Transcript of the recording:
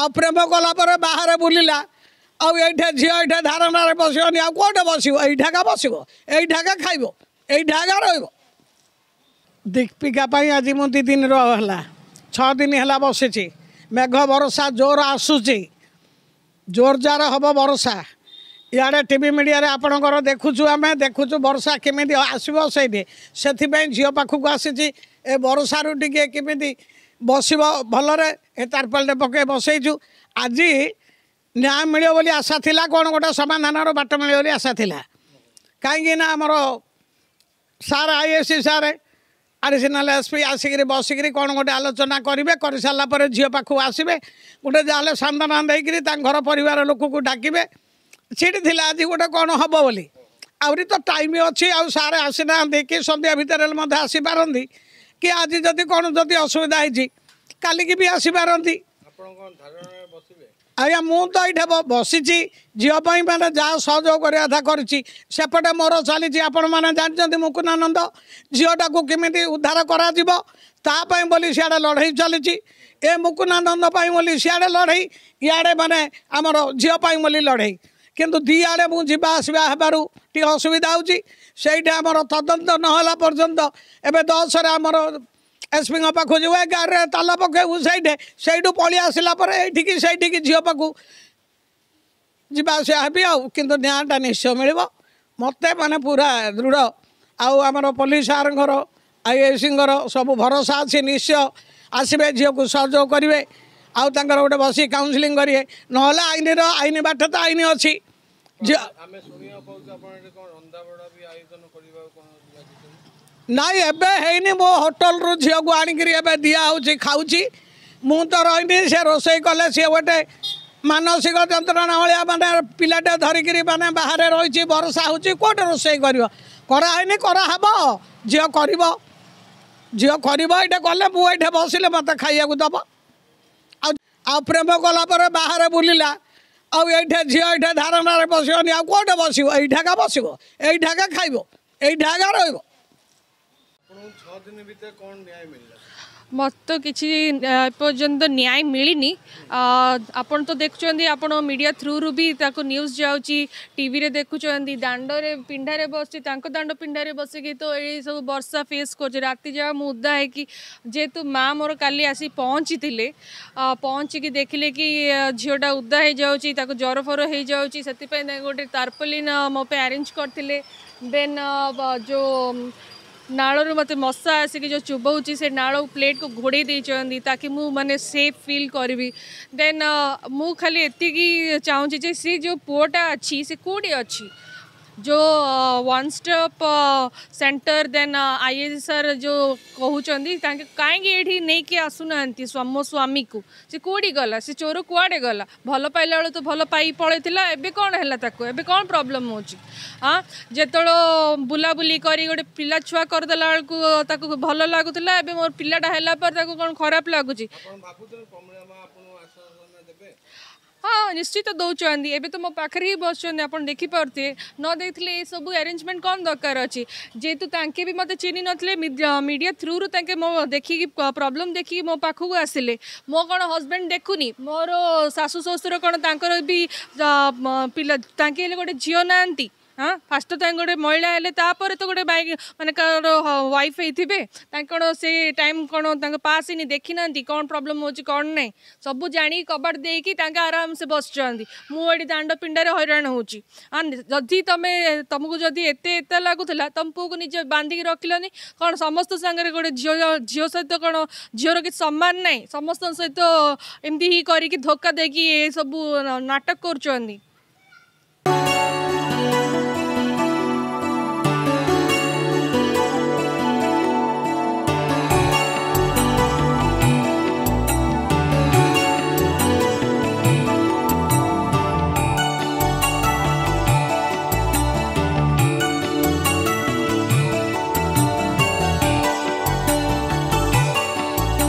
ଆଉ ପ୍ରେମ କଲା ପରେ ବାହାରେ ବୁଲିଲା ଆଉ ଏଇଠା ଝିଅ ଏଇଠା ଧାରଣାରେ ବସିବନି ଆଉ କେଉଁଠି ବସିବ ଏଇଠାକା ବସିବ ଏଇଠାକା ଖାଇବ ଏଇଠାକା ରହିବ ଦୀପିକା ପାଇଁ ଆଜି ମୁଁ ଦୁଇ ଦିନ ରହ ହେଲା ଛଅ ଦିନ ହେଲା ବସିଛି ମେଘ ବର୍ଷା ଜୋର ଆସୁଛି ଜୋରଜାର ହେବ ବର୍ଷା ଇଆଡ଼େ ଟିଭି ମିଡ଼ିଆରେ ଆପଣଙ୍କର ଦେଖୁଛୁ ଆମେ ଦେଖୁଛୁ ବର୍ଷା କେମିତି ଆସିବ ସେଇଠି ସେଥିପାଇଁ ଝିଅ ପାଖକୁ ଆସିଛି ଏ ବର୍ଷାରୁ ଟିକେ କେମିତି ବସିବ ଭଲରେ ଏ ତାରପାଲଟେ ପକାଇ ବସେଇଛୁ ଆଜି ନ୍ୟାୟ ମିଳିବ ବୋଲି ଆଶା ଥିଲା କ'ଣ ଗୋଟେ ସମାଧାନର ବାଟ ମିଳିବ ବୋଲି ଆଶା ଥିଲା କାହିଁକି ନା ଆମର sir I S C sir additional S P ଆସିକିରି ବସିକିରି କ'ଣ ଗୋଟେ ଆଲୋଚନା କରିବେ କରିସାରିଲା ପରେ ଝିଅ ପାଖକୁ ଆସିବେ ଗୋଟେ ଯାହାହେଲେ ସନ୍ଧାନ ଦେଇକିରି ତାଙ୍କ ଘର ପରିବାର ଲୋକକୁ ଡାକିବେ ସେଠି ଥିଲା ଆଜି ଗୋଟେ କ'ଣ ହେବ ବୋଲି ଆହୁରି ତ ଟାଇମ୍ ଅଛି ଆଉ ସାର୍ ଆସିନାହାନ୍ତି କି ସନ୍ଧ୍ୟା ଭିତରେ ମଧ୍ୟ ଆସିପାରନ୍ତି କି ଆଜି ଯଦି କ'ଣ ଯଦି ଅସୁବିଧା ହେଇଛି କାଲିକି ବି ଆସିପାରନ୍ତି ଆଜ୍ଞା ମୁଁ ତ ଏଇଠି ବସିଛି ଝିଅ ପାଇଁ ମାନେ ଯାହା ସହଯୋଗ କରିବା କଥା କରିଛି ସେପଟେ ମୋର ଚାଲିଛି ଆପଣମାନେ ଜାଣିଛନ୍ତି ମୁକୁନାନନ୍ଦ ଝିଅଟାକୁ କେମିତି ଉଦ୍ଧାର କରାଯିବ ତା ପାଇଁ ବୋଲି ସିଆଡ଼େ ଲଢ଼େଇ ଚାଲିଛି ଏ ମୁକୁନାନନ୍ଦ ପାଇଁ ବୋଲି ସିଆଡ଼େ ଲଢ଼େଇ ଇଆଡ଼େ ମାନେ ଆମର ଝିଅ ପାଇଁ ବୋଲି ଲଢ଼େଇ କିନ୍ତୁ ଦୁଇ ଆଡ଼େ ମୁଁ ଯିବା ଆସିବା ହେବାରୁ ଟିକେ ଅସୁବିଧା ହେଉଛି ସେଇଠି ଆମର ତଦନ୍ତ ନହେଲା ପର୍ଯ୍ୟନ୍ତ ଏବେ ଦଶରେ ଆମର ଏସ୍ପିଙ୍କ ପାଖକୁ ଯିବୁ ଏ ଗାଡ଼ିରେ ତାଲା ପକାଇବୁ ସେଇଠି ସେଇଠୁ ପଳେଇ ଆସିଲା ପରେ ଏଇଠିକି ସେଇଠିକି ଝିଅ ପାଖକୁ ଯିବା ଆସିବା ହେବି ଆଉ କିନ୍ତୁ ନ୍ୟାୟଟା ନିଶ୍ଚୟ ମିଳିବ ମୋତେ ମାନେ ପୁରା ଦୃଢ଼ ଆଉ ଆମର ପୋଲିସ ସାର୍ଙ୍କର ଆଇଏସିଙ୍କର ସବୁ ଭରସା ଅଛି ନିଶ୍ଚୟ ଆସିବେ ଝିଅକୁ ସହଯୋଗ କରିବେ ଆଉ ତାଙ୍କର ଗୋଟେ ବସି କାଉନସିଲିଂ କରିବେ ନହେଲେ ଆଇନର ଆଇନ ବାଟ ତ ଆଇନ ଅଛି যে ନାଇଁ ଏବେ ହେଇନି ମୋ ହୋଟେଲରୁ ଝିଅକୁ ଆଣିକିରି ଏବେ ଦିଆହେଉଛି ଖାଉଛି ମୁଁ ତ ରହିବି ସେ ରୋଷେଇ କଲେ ସିଏ ଗୋଟେ ମାନସିକ ଯନ୍ତ୍ରଣା ଭଳିଆ ମାନେ ପିଲାଟେ ଧରିକିରି ମାନେ ବାହାରେ ରହିଛି ଭରସା ହେଉଛି କେଉଁଠି ରୋଷେଇ କରିବ କରାହେଇନି କରାହେବ ଝିଅ କରିବ ଝିଅ କରିବ ଏଇଟା କଲେ ମୁଁ ଏଇଠି ବସିଲେ ମୋତେ ଖାଇବାକୁ ଦେବ ଆଉ ଆଉ ପ୍ରେମ କଲା ପରେ ବାହାରେ ବୁଲିଲା ଆଉ ଏଇଠା ଝିଅ ଏଇଠା ଧାରଣାରେ ବସିବନି ଆଉ କେଉଁଠି ବସିବ ଏଇଠାକା ବସିବ ଏଇଠାକା ଖାଇବ ଏଇଠାକା ରହିବ ମତେ କିଛି ଏପର୍ଯ୍ୟନ୍ତ ନ୍ୟାୟ ମିଳିନି ଆପଣ ତ ଦେଖୁଛନ୍ତି ଆପଣ ମିଡ଼ିଆ ଥ୍ରୁରୁ ବି ତାକୁ ନ୍ୟୁଜ୍ ଯାଉଛି ଟିଭିରେ ଦେଖୁଛନ୍ତି ଦାଣ୍ଡରେ ପିଣ୍ଡାରେ ବସୁଛି ତାଙ୍କ ଦାଣ୍ଡ ପିଣ୍ଡାରେ ବସିକି ତ ଏଇସବୁ ବର୍ଷା ଫେସ୍ କରୁଛି ରାତି ଯାହା ମୁଁ ଉଦା ହେଇକି ଯେହେତୁ ମାଆ ମୋର କାଲି ଆସି ପହଞ୍ଚିଥିଲେ ପହଞ୍ଚିକି ଦେଖିଲେ କି ଝିଅଟା ଉଦା ହେଇଯାଉଛି ତାକୁ ଜ୍ୱର ଫର ହେଇଯାଉଛି ସେଥିପାଇଁ ଗୋଟେ ତାରପଲିନ ମୋ ପାଇଁ ଆରେଞ୍ଜ କରିଥିଲେ ଦେନ୍ ଯେଉଁ नाड़ मत मशा आसिक जो चुबौची से ना प्लेट को घोड़े देखते ताकि मुझे सेफ फिल करी देन मु खाली एति चाहूँ जे सी जो पुओटा अच्छी से कौटी अच्छी जो वन स्टॉप सेंटर देन आई ए सर जो कहते कहीं ये आसुना मो स्वामी को सी कौटी गला सी चोर कुआडे गला भल पाइला बेल तो भल पाई पलैला एवं कौन है कौन प्रोब्लम हो जो बुलाबुली कर गोटे पिला छुआ करदे बेलू भल लगुला मोर पिलाटा है कौन खराब लगुच ହଁ ନିଶ୍ଚିତ ଦେଉଛନ୍ତି ଏବେ ତ ମୋ ପାଖରେ ହିଁ ବସୁଛନ୍ତି ଆପଣ ଦେଖିପାରୁଥିବେ ନ ଦେଇଥିଲେ ଏସବୁ ଆରେଞ୍ଜମେଣ୍ଟ କ'ଣ ଦରକାର ଅଛି ଯେହେତୁ ତାଙ୍କେ ବି ମୋତେ ଚିହ୍ନି ନଥିଲେ ମିଡ଼ିଆ ଥ୍ରୁରୁ ତାଙ୍କେ ମୋ ଦେଖିକି ପ୍ରୋବ୍ଲେମ୍ ଦେଖିକି ମୋ ପାଖକୁ ଆସିଲେ ମୋ କ'ଣ ହଜବେଣ୍ଡ ଦେଖୁନି ମୋର ଶାଶୁ ଶ୍ୱଶୁର କ'ଣ ତାଙ୍କର ବି ପିଲା ତାଙ୍କେ ହେଲେ ଗୋଟେ ଝିଅ ନାହାନ୍ତି हाँ फास्ट तो गोटे महिला हेले तो गोटे बाइक माने वाइफ होते हैं कौन से टाइम कौन पास ही देखी ना कौन प्रॉब्लम हो कौन ना सब जाणी कबाट दे कि आराम से बस मुझे दाण्ड पिंडार हईराण हो हाँ, जदि तुम तुमको जदि एत एत लगुला तुम पुक निज बांधिकी रखिलनि कौन समस्त सागर गोटे झील झी सहित कौन झीर कि सम्मान ना समस्त सहित एमती करके धोखा दे सब नाटक कर